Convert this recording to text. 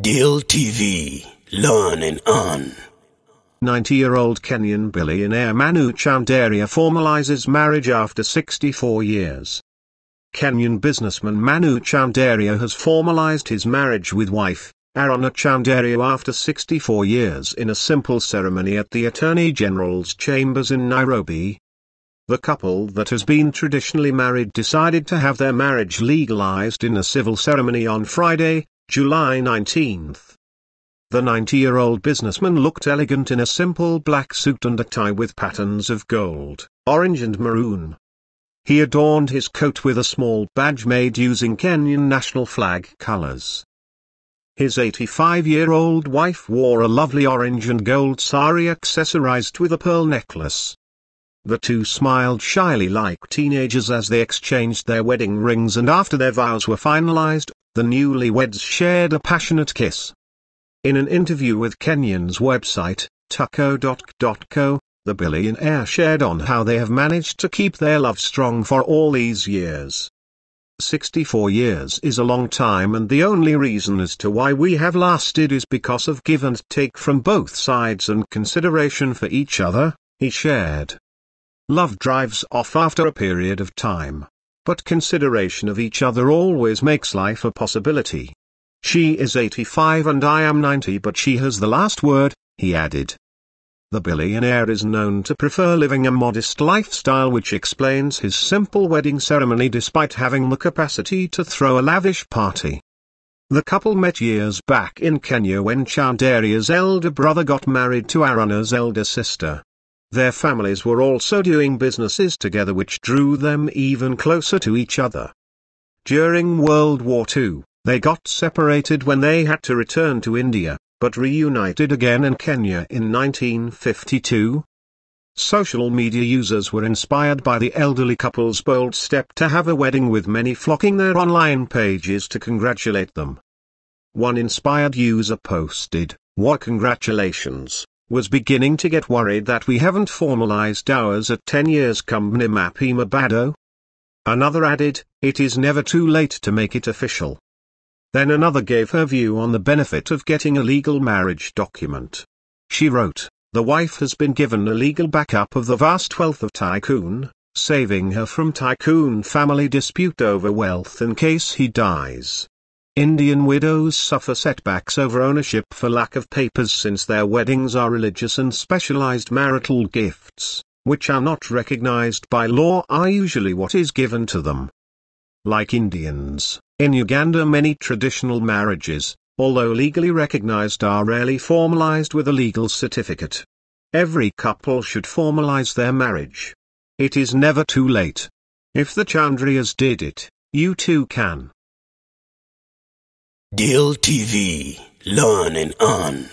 Deal TV, learn and earn. 90-year-old Kenyan billionaire Manu Chandaria formalizes marriage after 64 years. Kenyan businessman Manu Chandaria has formalized his marriage with wife, Arana Chandaria after 64 years in a simple ceremony at the Attorney General's chambers in Nairobi. The couple that has been traditionally married decided to have their marriage legalized in a civil ceremony on Friday, July 19th. The 90-year-old businessman looked elegant in a simple black suit and a tie with patterns of gold, orange and maroon. He adorned his coat with a small badge made using Kenyan national flag colors. His 85-year-old wife wore a lovely orange and gold sari accessorized with a pearl necklace. The two smiled shyly like teenagers as they exchanged their wedding rings and after their vows were finalized the newlyweds shared a passionate kiss. In an interview with Kenyan's website, Tucko.co, the billionaire shared on how they have managed to keep their love strong for all these years. 64 years is a long time and the only reason as to why we have lasted is because of give and take from both sides and consideration for each other, he shared. Love drives off after a period of time but consideration of each other always makes life a possibility. She is 85 and I am 90 but she has the last word, he added. The billionaire is known to prefer living a modest lifestyle which explains his simple wedding ceremony despite having the capacity to throw a lavish party. The couple met years back in Kenya when Chandaria's elder brother got married to Arana's elder sister. Their families were also doing businesses together which drew them even closer to each other. During World War II, they got separated when they had to return to India, but reunited again in Kenya in 1952. Social media users were inspired by the elderly couple's bold step to have a wedding with many flocking their online pages to congratulate them. One inspired user posted, What congratulations! was beginning to get worried that we haven't formalized ours at 10 years company map Imabado. Another added, it is never too late to make it official. Then another gave her view on the benefit of getting a legal marriage document. She wrote, the wife has been given a legal backup of the vast wealth of Tycoon, saving her from Tycoon family dispute over wealth in case he dies. Indian widows suffer setbacks over ownership for lack of papers since their weddings are religious and specialized marital gifts, which are not recognized by law are usually what is given to them. Like Indians, in Uganda many traditional marriages, although legally recognized are rarely formalized with a legal certificate. Every couple should formalize their marriage. It is never too late. If the Chandrias did it, you too can. Deal TV. Learn and earn.